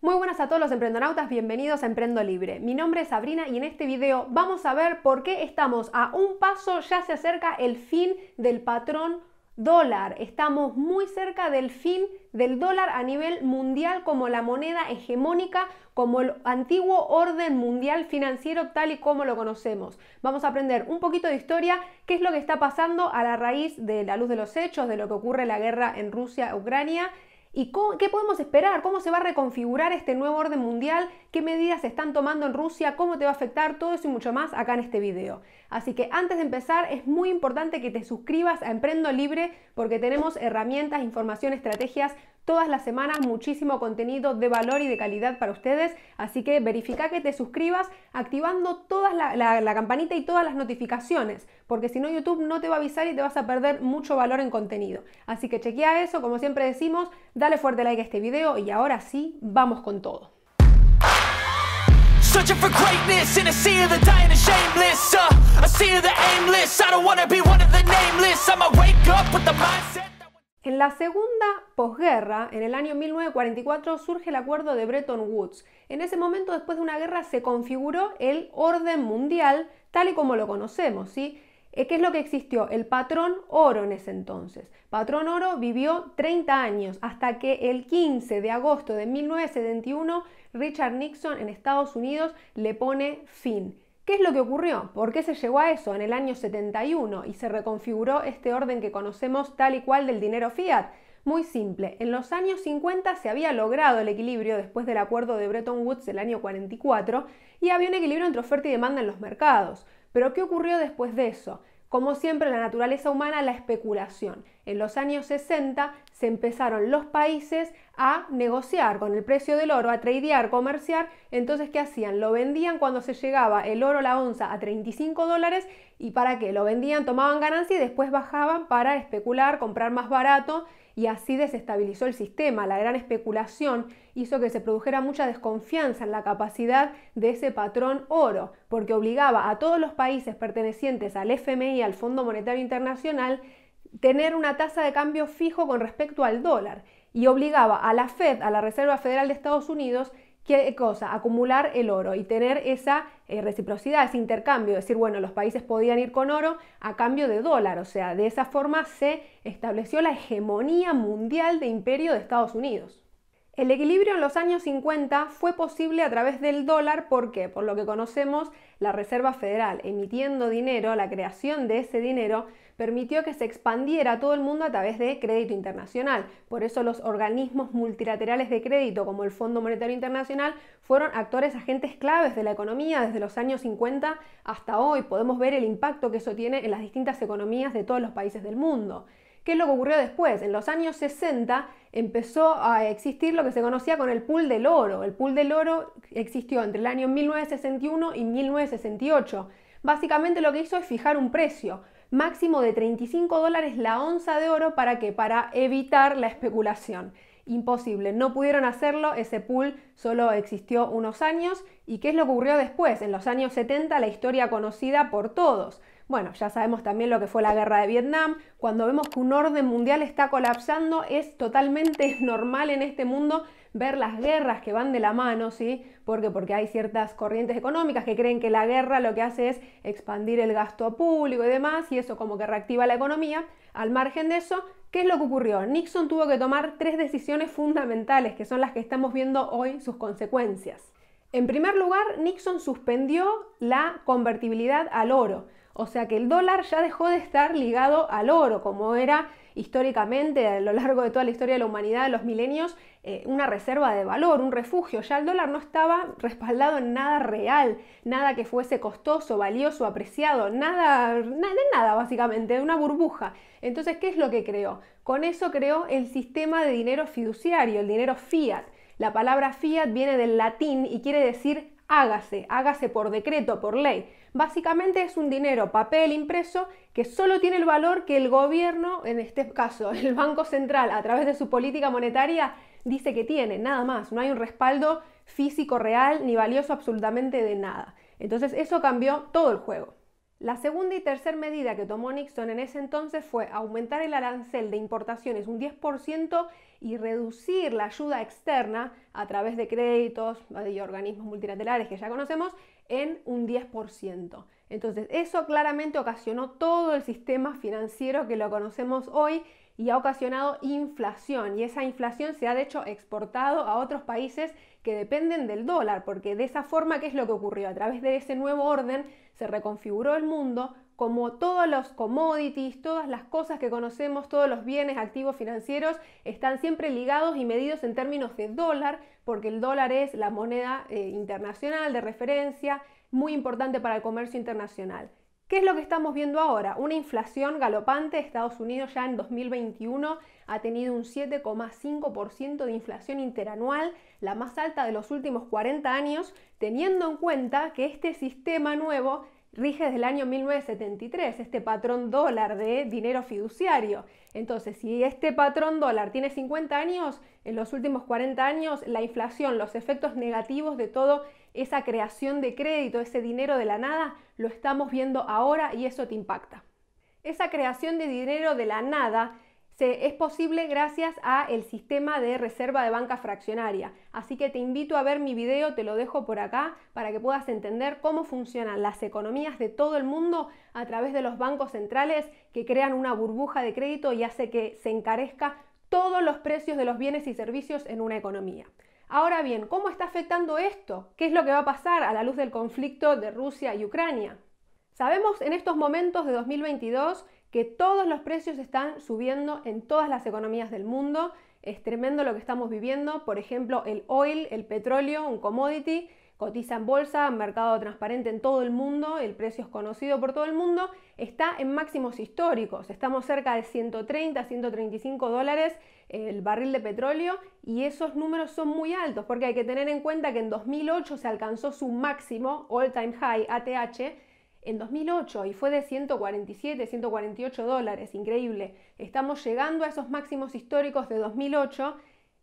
Muy buenas a todos los emprendonautas, bienvenidos a Emprendo Libre. Mi nombre es Sabrina y en este video vamos a ver por qué estamos a un paso, ya se acerca el fin del patrón dólar. Estamos muy cerca del fin del dólar a nivel mundial como la moneda hegemónica, como el antiguo orden mundial financiero tal y como lo conocemos. Vamos a aprender un poquito de historia, qué es lo que está pasando a la raíz de la luz de los hechos, de lo que ocurre en la guerra en Rusia-Ucrania ¿Y qué podemos esperar? ¿Cómo se va a reconfigurar este nuevo orden mundial? ¿Qué medidas se están tomando en Rusia? ¿Cómo te va a afectar? Todo eso y mucho más acá en este video. Así que antes de empezar es muy importante que te suscribas a Emprendo Libre porque tenemos herramientas, información, estrategias todas las semanas muchísimo contenido de valor y de calidad para ustedes, así que verifica que te suscribas activando toda la, campanita y todas las notificaciones, porque si no YouTube no te va a avisar y te vas a perder mucho valor en contenido. Así que chequea eso, como siempre decimos, dale fuerte like a este video y ahora sí, vamos con todo. En la segunda posguerra, en el año 1944, surge el acuerdo de Bretton Woods. En ese momento, después de una guerra, se configuró el orden mundial tal y como lo conocemos, ¿sí? Eh, ¿Qué es lo que existió? El patrón oro en ese entonces. Patrón oro vivió 30 años hasta que el 15 de agosto de 1971 Richard Nixon en Estados Unidos le pone fin. ¿Qué es lo que ocurrió? ¿Por qué se llegó a eso en el año 71 y se reconfiguró este orden que conocemos tal y cual del dinero fiat? Muy simple, en los años 50 se había logrado el equilibrio después del acuerdo de Bretton Woods del año 44 y había un equilibrio entre oferta y demanda en los mercados. Pero ¿qué ocurrió después de eso? Como siempre, la naturaleza humana, la especulación. En los años 60 se empezaron los países a negociar con el precio del oro, a tradear, comerciar. Entonces, ¿qué hacían? Lo vendían cuando se llegaba el oro la onza a 35 dólares y para qué? Lo vendían, tomaban ganancia y después bajaban para especular, comprar más barato y así desestabilizó el sistema. La gran especulación hizo que se produjera mucha desconfianza en la capacidad de ese patrón oro, porque obligaba a todos los países pertenecientes al FMI, al Fondo Monetario Internacional, tener una tasa de cambio fijo con respecto al dólar y obligaba a la Fed, a la Reserva Federal de Estados Unidos, ¿qué cosa? Acumular el oro y tener esa eh, reciprocidad, ese intercambio, decir, bueno, los países podían ir con oro a cambio de dólar, o sea, de esa forma se estableció la hegemonía mundial de imperio de Estados Unidos. El equilibrio en los años 50 fue posible a través del dólar porque, por lo que conocemos, la Reserva Federal, emitiendo dinero, la creación de ese dinero, permitió que se expandiera a todo el mundo a través de crédito internacional. Por eso los organismos multilaterales de crédito como el Fondo Monetario Internacional fueron actores agentes claves de la economía desde los años 50 hasta hoy. Podemos ver el impacto que eso tiene en las distintas economías de todos los países del mundo. ¿Qué es lo que ocurrió después? En los años 60 empezó a existir lo que se conocía con el pool del oro. El pool del oro existió entre el año 1961 y 1968. Básicamente lo que hizo es fijar un precio máximo de 35 dólares la onza de oro para que para evitar la especulación. Imposible, no pudieron hacerlo, ese pool solo existió unos años y qué es lo que ocurrió después, en los años 70 la historia conocida por todos. Bueno, ya sabemos también lo que fue la guerra de Vietnam. Cuando vemos que un orden mundial está colapsando, es totalmente normal en este mundo ver las guerras que van de la mano, ¿sí? Porque, porque hay ciertas corrientes económicas que creen que la guerra lo que hace es expandir el gasto público y demás, y eso como que reactiva la economía. Al margen de eso, ¿qué es lo que ocurrió? Nixon tuvo que tomar tres decisiones fundamentales, que son las que estamos viendo hoy sus consecuencias. En primer lugar, Nixon suspendió la convertibilidad al oro. O sea que el dólar ya dejó de estar ligado al oro, como era históricamente a lo largo de toda la historia de la humanidad, de los milenios, eh, una reserva de valor, un refugio. Ya el dólar no estaba respaldado en nada real, nada que fuese costoso, valioso, apreciado, nada, de nada básicamente, de una burbuja. Entonces, ¿qué es lo que creó? Con eso creó el sistema de dinero fiduciario, el dinero fiat. La palabra fiat viene del latín y quiere decir hágase, hágase por decreto, por ley. Básicamente es un dinero, papel impreso, que solo tiene el valor que el gobierno, en este caso el Banco Central, a través de su política monetaria, dice que tiene, nada más. No hay un respaldo físico real ni valioso absolutamente de nada. Entonces eso cambió todo el juego. La segunda y tercera medida que tomó Nixon en ese entonces fue aumentar el arancel de importaciones un 10% y reducir la ayuda externa a través de créditos y organismos multilaterales que ya conocemos en un 10%. Entonces, eso claramente ocasionó todo el sistema financiero que lo conocemos hoy y ha ocasionado inflación. Y esa inflación se ha de hecho exportado a otros países que dependen del dólar, porque de esa forma, ¿qué es lo que ocurrió? A través de ese nuevo orden se reconfiguró el mundo, como todos los commodities, todas las cosas que conocemos, todos los bienes activos financieros están siempre ligados y medidos en términos de dólar, porque el dólar es la moneda eh, internacional de referencia, muy importante para el comercio internacional. ¿Qué es lo que estamos viendo ahora? Una inflación galopante. Estados Unidos ya en 2021 ha tenido un 7,5% de inflación interanual, la más alta de los últimos 40 años, teniendo en cuenta que este sistema nuevo rige desde el año 1973, este patrón dólar de dinero fiduciario. Entonces, si este patrón dólar tiene 50 años, en los últimos 40 años la inflación, los efectos negativos de toda esa creación de crédito, ese dinero de la nada, lo estamos viendo ahora y eso te impacta. Esa creación de dinero de la nada es posible gracias a el sistema de reserva de banca fraccionaria. Así que te invito a ver mi video, te lo dejo por acá para que puedas entender cómo funcionan las economías de todo el mundo a través de los bancos centrales que crean una burbuja de crédito y hace que se encarezca todos los precios de los bienes y servicios en una economía. Ahora bien, ¿cómo está afectando esto? ¿Qué es lo que va a pasar a la luz del conflicto de Rusia y Ucrania? Sabemos en estos momentos de 2022 que todos los precios están subiendo en todas las economías del mundo. Es tremendo lo que estamos viviendo. Por ejemplo, el oil, el petróleo, un commodity, cotiza en bolsa, mercado transparente en todo el mundo, el precio es conocido por todo el mundo, está en máximos históricos. Estamos cerca de 130, 135 dólares el barril de petróleo y esos números son muy altos porque hay que tener en cuenta que en 2008 se alcanzó su máximo all time high ATH en 2008 y fue de 147, 148 dólares, increíble. Estamos llegando a esos máximos históricos de 2008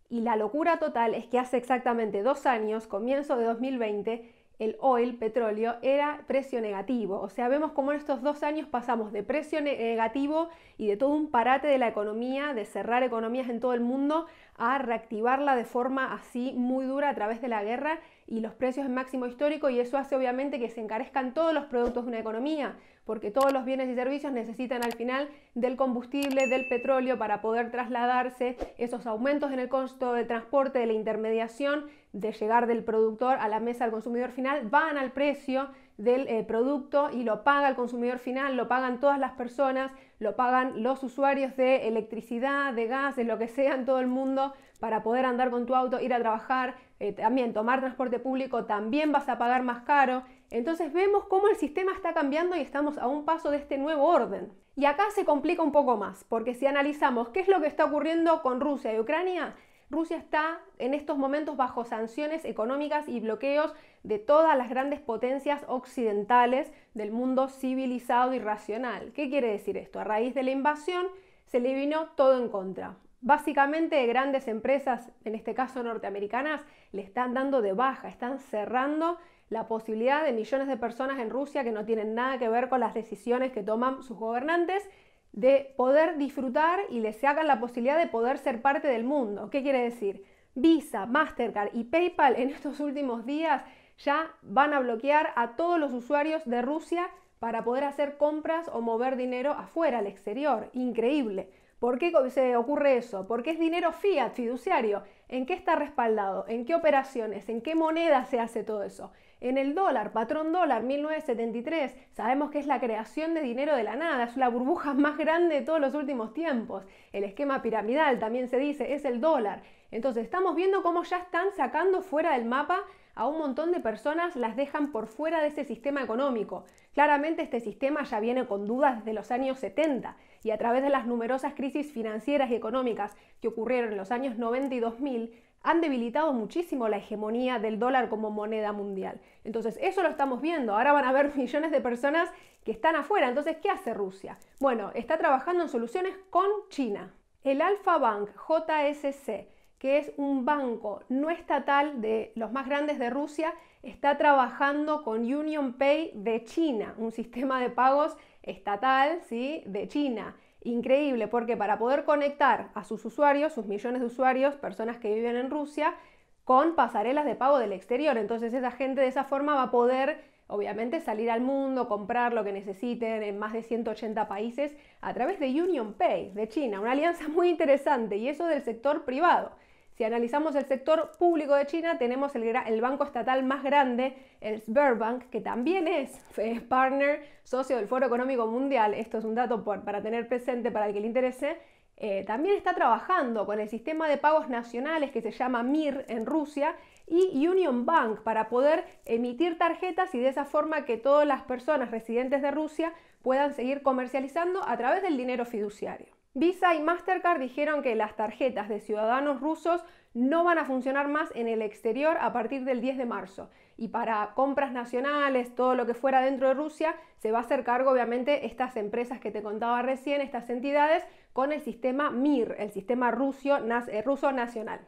y la locura total es que hace exactamente dos años, comienzo de 2020, el oil, petróleo, era precio negativo. O sea, vemos cómo en estos dos años pasamos de precio eh, negativo y de todo un parate de la economía, de cerrar economías en todo el mundo, a reactivarla de forma así muy dura a través de la guerra y los precios en máximo histórico y eso hace obviamente que se encarezcan todos los productos de una economía, porque todos los bienes y servicios necesitan al final del combustible, del petróleo para poder trasladarse, esos aumentos en el costo del transporte, de la intermediación, de llegar del productor a la mesa del consumidor final, van al precio del eh, producto y lo paga el consumidor final, lo pagan todas las personas, lo pagan los usuarios de electricidad, de gas, de lo que sea en todo el mundo para poder andar con tu auto, ir a trabajar, eh, también tomar transporte público, también vas a pagar más caro. Entonces vemos cómo el sistema está cambiando y estamos a un paso de este nuevo orden. Y acá se complica un poco más, porque si analizamos qué es lo que está ocurriendo con Rusia y Ucrania, Rusia está en estos momentos bajo sanciones económicas y bloqueos de todas las grandes potencias occidentales del mundo civilizado y racional. ¿Qué quiere decir esto? A raíz de la invasión se le vino todo en contra. Básicamente grandes empresas, en este caso norteamericanas, le están dando de baja, están cerrando la posibilidad de millones de personas en Rusia que no tienen nada que ver con las decisiones que toman sus gobernantes de poder disfrutar y les hagan la posibilidad de poder ser parte del mundo. ¿Qué quiere decir? Visa, Mastercard y PayPal en estos últimos días ya van a bloquear a todos los usuarios de Rusia para poder hacer compras o mover dinero afuera, al exterior. Increíble. ¿Por qué se ocurre eso? Porque es dinero fiat, fiduciario. ¿En qué está respaldado? ¿En qué operaciones? ¿En qué moneda se hace todo eso? En el dólar, patrón dólar 1973, sabemos que es la creación de dinero de la nada, es la burbuja más grande de todos los últimos tiempos. El esquema piramidal también se dice, es el dólar. Entonces estamos viendo cómo ya están sacando fuera del mapa a un montón de personas las dejan por fuera de ese sistema económico. Claramente este sistema ya viene con dudas desde los años 70 y a través de las numerosas crisis financieras y económicas que ocurrieron en los años 90 y 2000, han debilitado muchísimo la hegemonía del dólar como moneda mundial. Entonces, eso lo estamos viendo. Ahora van a haber millones de personas que están afuera. Entonces, ¿qué hace Rusia? Bueno, está trabajando en soluciones con China. El Alfa Bank JSC que es un banco no estatal de los más grandes de Rusia, está trabajando con Union Pay de China, un sistema de pagos estatal ¿sí? de China. Increíble, porque para poder conectar a sus usuarios, sus millones de usuarios, personas que viven en Rusia, con pasarelas de pago del exterior. Entonces esa gente de esa forma va a poder, obviamente, salir al mundo, comprar lo que necesiten en más de 180 países a través de Union Pay de China, una alianza muy interesante y eso del sector privado. Si analizamos el sector público de China, tenemos el, banco estatal más grande, el Sberbank, que también es, eh, partner, socio del Foro Económico Mundial. Esto es un dato para tener presente para el que le interese. Eh, también está trabajando con el sistema de pagos nacionales que se llama MIR en Rusia y Union Bank para poder emitir tarjetas y de esa forma que todas las personas residentes de Rusia puedan seguir comercializando a través del dinero fiduciario. Visa y Mastercard dijeron que las tarjetas de ciudadanos rusos no van a funcionar más en el exterior a partir del 10 de marzo. Y para compras nacionales, todo lo que fuera dentro de Rusia, se va a hacer cargo obviamente estas empresas que te contaba recién, estas entidades, con el sistema MIR, el sistema ruso eh, nacional.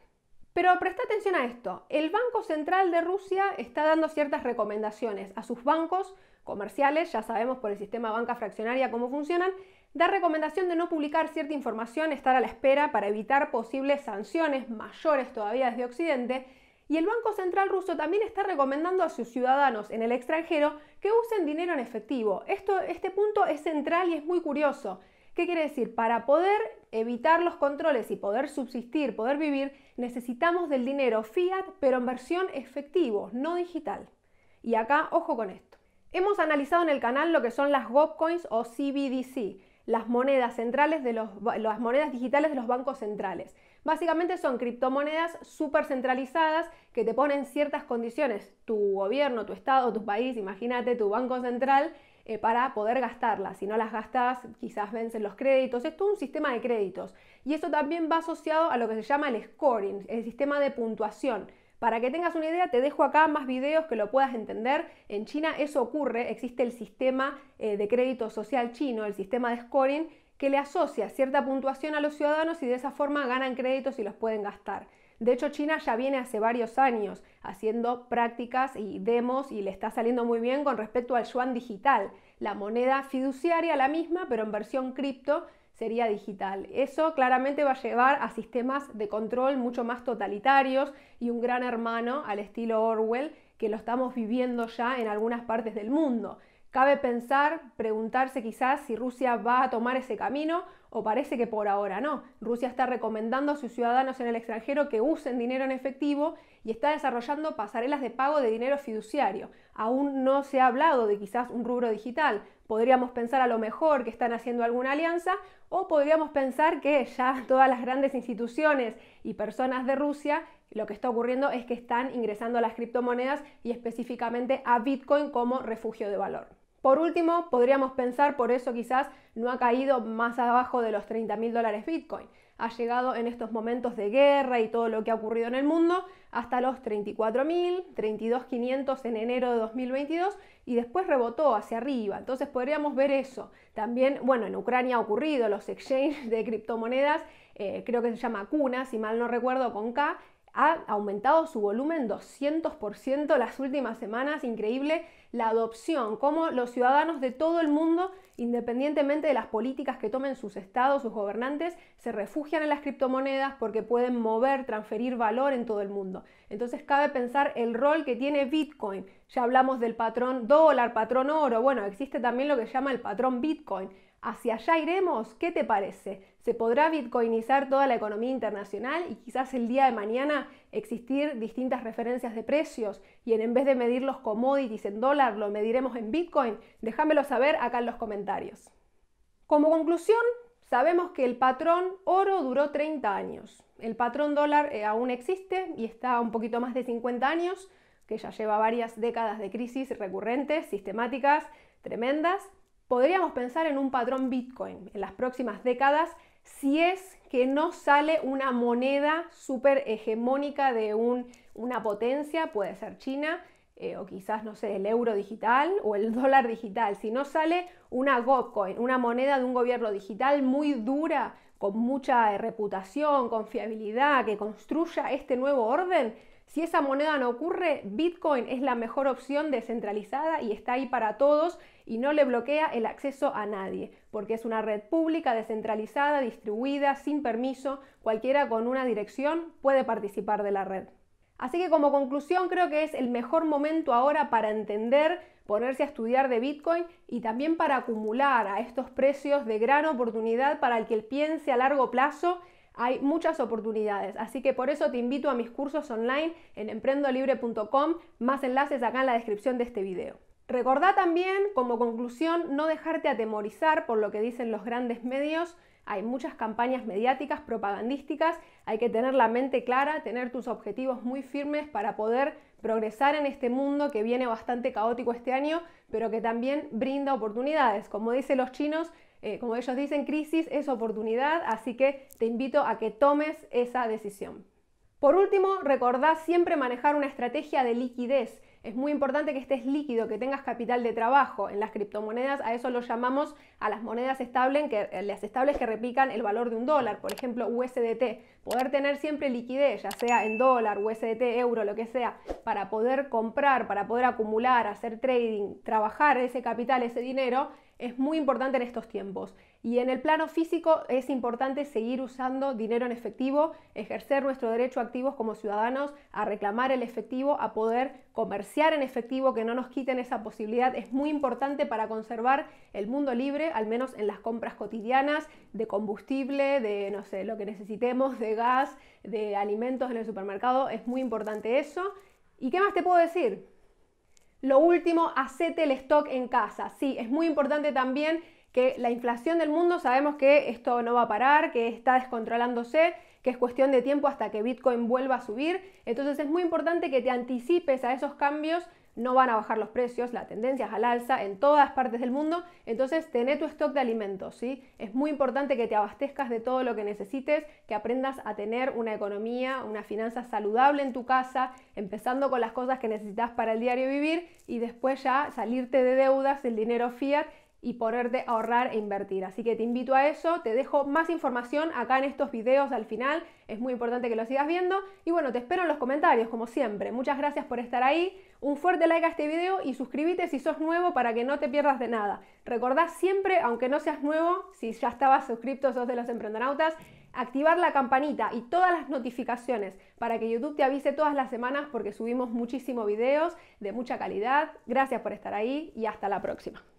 Pero presta atención a esto, el Banco Central de Rusia está dando ciertas recomendaciones a sus bancos comerciales, ya sabemos por el sistema banca fraccionaria cómo funcionan, da recomendación de no publicar cierta información, estar a la espera para evitar posibles sanciones mayores todavía desde Occidente, y el Banco Central ruso también está recomendando a sus ciudadanos en el extranjero que usen dinero en efectivo. este punto es central y es muy curioso. ¿Qué quiere decir? Para poder evitar los controles y poder subsistir, poder vivir, necesitamos del dinero fiat, pero en versión efectivo, no digital. Y acá, ojo con esto. Hemos analizado en el canal lo que son las GOP o CBDC las monedas centrales de las monedas digitales de los bancos centrales. Básicamente son criptomonedas súper centralizadas que te ponen ciertas condiciones, tu gobierno, tu estado, tu país, imagínate, tu banco central, eh, para poder gastarlas. Si no las gastas, quizás vencen los créditos. Es todo un sistema de créditos. Y eso también va asociado a lo que se llama el scoring, el sistema de puntuación. Para que tengas una idea, te dejo acá más videos que lo puedas entender. En China eso ocurre, existe el sistema eh, de crédito social chino, el sistema de scoring, que le asocia cierta puntuación a los ciudadanos y de esa forma ganan créditos y los pueden gastar. De hecho, China ya viene hace varios años haciendo prácticas y demos y le está saliendo muy bien con respecto al yuan digital, la moneda fiduciaria, la misma, pero en versión cripto, digital. Eso claramente va a llevar a sistemas de control mucho más totalitarios y un gran hermano al estilo Orwell que lo estamos viviendo ya en algunas partes del mundo. Cabe pensar, preguntarse quizás si Rusia va a tomar ese camino o parece que por ahora no. Rusia está recomendando a sus ciudadanos en el extranjero que usen dinero en efectivo y está desarrollando pasarelas de pago de dinero fiduciario. Aún no se ha hablado de quizás un rubro digital. Podríamos pensar a lo mejor que están haciendo alguna alianza o podríamos pensar que ya todas las grandes instituciones y personas de Rusia lo que está ocurriendo es que están ingresando a las criptomonedas y específicamente a Bitcoin como refugio de valor. Por último, podríamos pensar, por eso quizás no ha caído más abajo de los 30.000 mil dólares Bitcoin. Ha llegado en estos momentos de guerra y todo lo que ha ocurrido en el mundo hasta los 34.000, 32.500 en enero de 2022 y después rebotó hacia arriba. Entonces podríamos ver eso. También, bueno, en Ucrania ha ocurrido los exchanges de criptomonedas, eh, creo que se llama Cuna, si mal no recuerdo, con K, ha aumentado su volumen 200% las últimas semanas, increíble la adopción, cómo los ciudadanos de todo el mundo, independientemente de las políticas que tomen sus estados, sus gobernantes, se refugian en las criptomonedas porque pueden mover, transferir valor en todo el mundo. Entonces cabe pensar el rol que tiene Bitcoin. Ya hablamos del patrón dólar, patrón oro, bueno, existe también lo que se llama el patrón Bitcoin hacia allá iremos, ¿qué te parece? ¿Se podrá bitcoinizar toda la economía internacional y quizás el día de mañana existir distintas referencias de precios y en vez de medir los commodities en dólar lo mediremos en bitcoin? Déjamelo saber acá en los comentarios. Como conclusión, sabemos que el patrón oro duró 30 años. El patrón dólar eh, aún existe y está un poquito más de 50 años, que ya lleva varias décadas de crisis recurrentes, sistemáticas, tremendas podríamos pensar en un patrón Bitcoin en las próximas décadas si es que no sale una moneda súper hegemónica de una potencia, puede ser China, eh, o quizás, no sé, el euro digital o el dólar digital, si no sale una GovCoin, una moneda de un gobierno digital muy dura, con mucha eh, reputación, confiabilidad, que construya este nuevo orden, si esa moneda no ocurre, Bitcoin es la mejor opción descentralizada y está ahí para todos y no le bloquea el acceso a nadie, porque es una red pública, descentralizada, distribuida, sin permiso, cualquiera con una dirección puede participar de la red. Así que como conclusión creo que es el mejor momento ahora para entender, ponerse a estudiar de Bitcoin y también para acumular a estos precios de gran oportunidad para el que piense a largo plazo hay muchas oportunidades, así que por eso te invito a mis cursos online en emprendolibre.com, más enlaces acá en la descripción de este video. Recordá también, como conclusión, no dejarte atemorizar por lo que dicen los grandes medios. Hay muchas campañas mediáticas, propagandísticas, hay que tener la mente clara, tener tus objetivos muy firmes para poder progresar en este mundo que viene bastante caótico este año, pero que también brinda oportunidades. Como dicen los chinos, eh, como ellos dicen, crisis es oportunidad, así que te invito a que tomes esa decisión. Por último, recordá siempre manejar una estrategia de liquidez es muy importante que estés líquido, que tengas capital de trabajo. En las criptomonedas a eso lo llamamos a las monedas estables que, eh, las estables que replican el valor de un dólar, por ejemplo USDT. Poder tener siempre liquidez, ya sea en dólar, USDT, euro, lo que sea, para poder comprar, para poder acumular, hacer trading, trabajar ese capital, ese dinero, es muy importante en estos tiempos. Y en el plano físico es importante seguir usando dinero en efectivo, ejercer nuestro derecho activos como ciudadanos, a reclamar el efectivo, a poder comerciar en efectivo, que no nos quiten esa posibilidad. Es muy importante para conservar el mundo libre, al menos en las compras cotidianas de combustible, de no sé, lo que necesitemos, de gas, de alimentos en el supermercado. Es muy importante eso. ¿Y qué más te puedo decir? Lo último, hacete el stock en casa. Sí, es muy importante también que la inflación del mundo sabemos que esto no va a parar, que está descontrolándose, que es cuestión de tiempo hasta que Bitcoin vuelva a subir. Entonces es muy importante que te anticipes a esos cambios. No van a bajar los precios, la tendencia es al alza en todas partes del mundo. Entonces, tené tu stock de alimentos, ¿sí? Es muy importante que te abastezcas de todo lo que necesites, que aprendas a tener una economía, una finanza saludable en tu casa, empezando con las cosas que necesitas para el diario vivir y después ya salirte de deudas, el dinero fiat y ponerte ahorrar e invertir. Así que te invito a eso, te dejo más información acá en estos videos al final, es muy importante que lo sigas viendo y bueno, te espero en los comentarios como siempre. Muchas gracias por estar ahí, un fuerte like a este video y suscríbete si sos nuevo para que no te pierdas de nada. Recordá siempre, aunque no seas nuevo, si ya estabas suscrito, sos de los emprendonautas, activar la campanita y todas las notificaciones para que YouTube te avise todas las semanas porque subimos muchísimos videos de mucha calidad. Gracias por estar ahí y hasta la próxima.